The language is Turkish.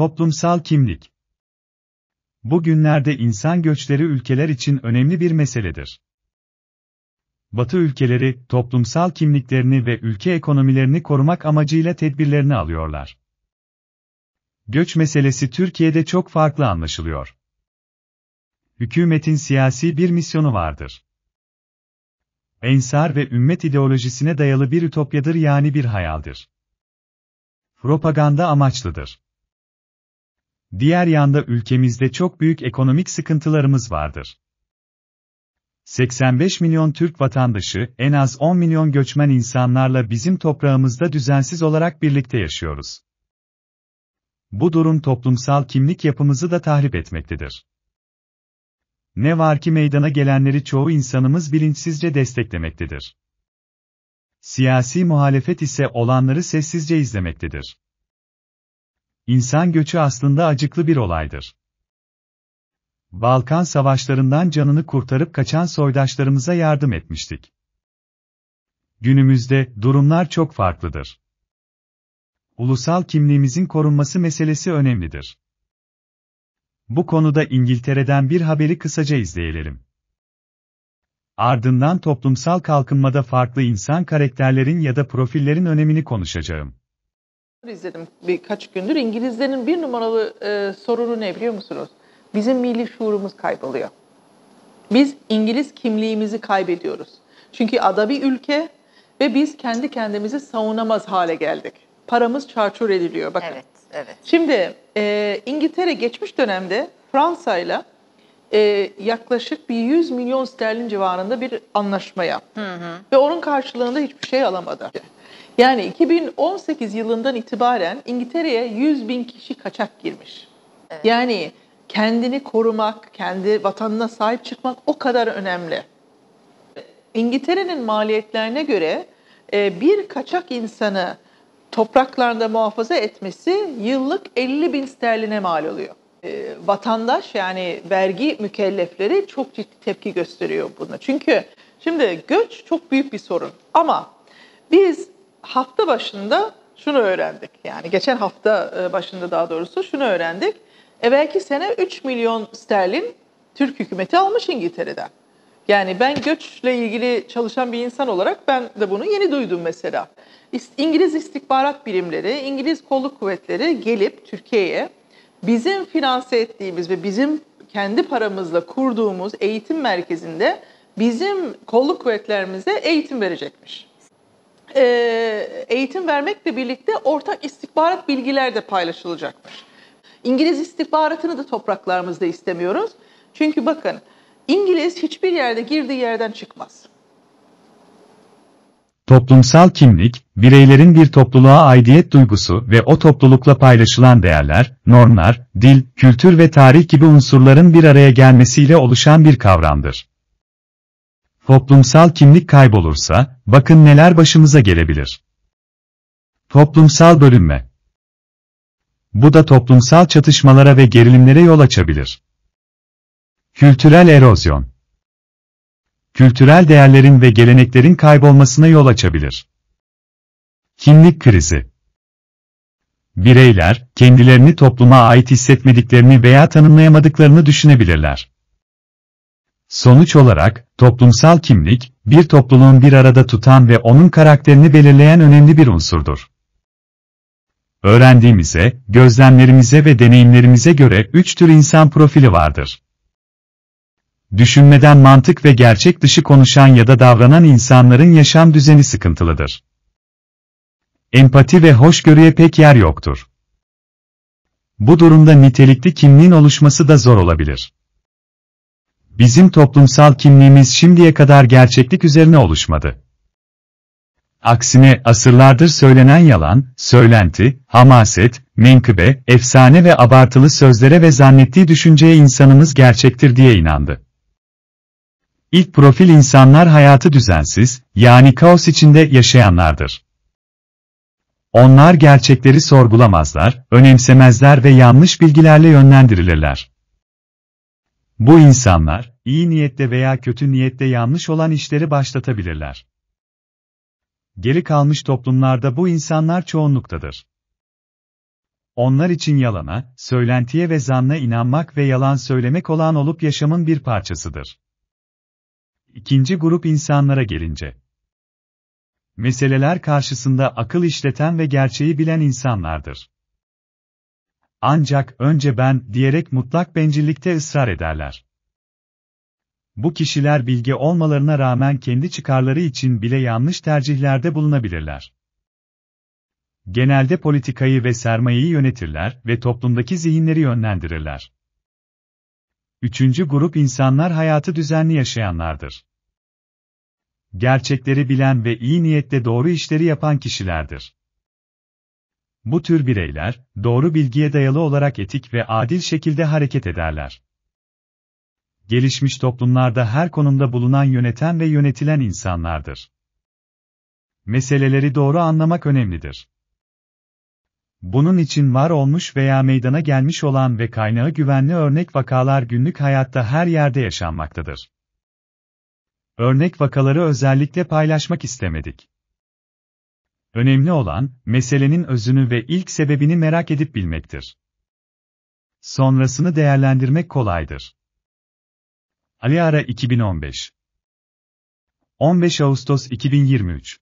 Toplumsal kimlik. Bugünlerde insan göçleri ülkeler için önemli bir meseledir. Batı ülkeleri toplumsal kimliklerini ve ülke ekonomilerini korumak amacıyla tedbirlerini alıyorlar. Göç meselesi Türkiye'de çok farklı anlaşılıyor. Hükümetin siyasi bir misyonu vardır. Ensar ve ümmet ideolojisine dayalı bir ütopyadır yani bir hayaldir. Propaganda amaçlıdır. Diğer yanda ülkemizde çok büyük ekonomik sıkıntılarımız vardır. 85 milyon Türk vatandaşı, en az 10 milyon göçmen insanlarla bizim toprağımızda düzensiz olarak birlikte yaşıyoruz. Bu durum toplumsal kimlik yapımızı da tahrip etmektedir. Ne var ki meydana gelenleri çoğu insanımız bilinçsizce desteklemektedir. Siyasi muhalefet ise olanları sessizce izlemektedir. İnsan göçü aslında acıklı bir olaydır. Balkan savaşlarından canını kurtarıp kaçan soydaşlarımıza yardım etmiştik. Günümüzde durumlar çok farklıdır. Ulusal kimliğimizin korunması meselesi önemlidir. Bu konuda İngiltere'den bir haberi kısaca izleyelim. Ardından toplumsal kalkınmada farklı insan karakterlerin ya da profillerin önemini konuşacağım izledim birkaç gündür. İngilizlerin bir numaralı e, sorunu ne biliyor musunuz? Bizim milli şuurumuz kayboluyor. Biz İngiliz kimliğimizi kaybediyoruz. Çünkü ada bir ülke ve biz kendi kendimizi savunamaz hale geldik. Paramız çarçur ediliyor bakın. Evet, evet. Şimdi e, İngiltere geçmiş dönemde Fransa'yla e, yaklaşık bir 100 milyon sterlin civarında bir anlaşma yaptı. Hı hı. Ve onun karşılığında hiçbir şey alamadı. Yani 2018 yılından itibaren İngiltere'ye 100 bin kişi kaçak girmiş. Evet. Yani kendini korumak, kendi vatanına sahip çıkmak o kadar önemli. İngiltere'nin maliyetlerine göre e, bir kaçak insanı topraklarında muhafaza etmesi yıllık 50 bin sterline mal oluyor. E, vatandaş yani vergi mükellefleri çok ciddi tepki gösteriyor buna. Çünkü şimdi göç çok büyük bir sorun ama biz hafta başında şunu öğrendik. Yani geçen hafta e, başında daha doğrusu şunu öğrendik. Evvelki sene 3 milyon sterlin Türk hükümeti almış İngiltere'den. Yani ben göçle ilgili çalışan bir insan olarak ben de bunu yeni duydum mesela. İngiliz istihbarat birimleri, İngiliz kolluk kuvvetleri gelip Türkiye'ye bizim finanse ettiğimiz ve bizim kendi paramızla kurduğumuz eğitim merkezinde bizim kolluk kuvvetlerimize eğitim verecekmiş e, eğitim vermekle birlikte ortak istihbarat bilgiler de paylaşılacaktır. İngiliz istihbaratını da topraklarımızda istemiyoruz. Çünkü bakın İngiliz hiçbir yerde girdiği yerden çıkmaz. Toplumsal kimlik, bireylerin bir topluluğa aidiyet duygusu ve o toplulukla paylaşılan değerler, normlar, dil, kültür ve tarih gibi unsurların bir araya gelmesiyle oluşan bir kavramdır. Toplumsal kimlik kaybolursa, bakın neler başımıza gelebilir. Toplumsal bölünme. Bu da toplumsal çatışmalara ve gerilimlere yol açabilir. Kültürel erozyon. Kültürel değerlerin ve geleneklerin kaybolmasına yol açabilir. Kimlik krizi. Bireyler, kendilerini topluma ait hissetmediklerini veya tanımlayamadıklarını düşünebilirler. Sonuç olarak, toplumsal kimlik, bir topluluğun bir arada tutan ve onun karakterini belirleyen önemli bir unsurdur. Öğrendiğimize, gözlemlerimize ve deneyimlerimize göre üç tür insan profili vardır. Düşünmeden mantık ve gerçek dışı konuşan ya da davranan insanların yaşam düzeni sıkıntılıdır. Empati ve hoşgörüye pek yer yoktur. Bu durumda nitelikli kimliğin oluşması da zor olabilir. Bizim toplumsal kimliğimiz şimdiye kadar gerçeklik üzerine oluşmadı. Aksine asırlardır söylenen yalan, söylenti, hamaset, menkıbe, efsane ve abartılı sözlere ve zannettiği düşünceye insanımız gerçektir diye inandı. İlk profil insanlar hayatı düzensiz, yani kaos içinde yaşayanlardır. Onlar gerçekleri sorgulamazlar, önemsemezler ve yanlış bilgilerle yönlendirilirler. Bu insanlar, iyi niyette veya kötü niyette yanlış olan işleri başlatabilirler. Geri kalmış toplumlarda bu insanlar çoğunluktadır. Onlar için yalana, söylentiye ve zanna inanmak ve yalan söylemek olan olup yaşamın bir parçasıdır. İkinci grup insanlara gelince. Meseleler karşısında akıl işleten ve gerçeği bilen insanlardır. Ancak önce ben diyerek mutlak bencillikte ısrar ederler. Bu kişiler bilge olmalarına rağmen kendi çıkarları için bile yanlış tercihlerde bulunabilirler. Genelde politikayı ve sermayeyi yönetirler ve toplumdaki zihinleri yönlendirirler. Üçüncü grup insanlar hayatı düzenli yaşayanlardır. Gerçekleri bilen ve iyi niyetle doğru işleri yapan kişilerdir. Bu tür bireyler, doğru bilgiye dayalı olarak etik ve adil şekilde hareket ederler. Gelişmiş toplumlarda her konumda bulunan yöneten ve yönetilen insanlardır. Meseleleri doğru anlamak önemlidir. Bunun için var olmuş veya meydana gelmiş olan ve kaynağı güvenli örnek vakalar günlük hayatta her yerde yaşanmaktadır. Örnek vakaları özellikle paylaşmak istemedik. Önemli olan, meselenin özünü ve ilk sebebini merak edip bilmektir. Sonrasını değerlendirmek kolaydır. Ali Ara 2015 15 Ağustos 2023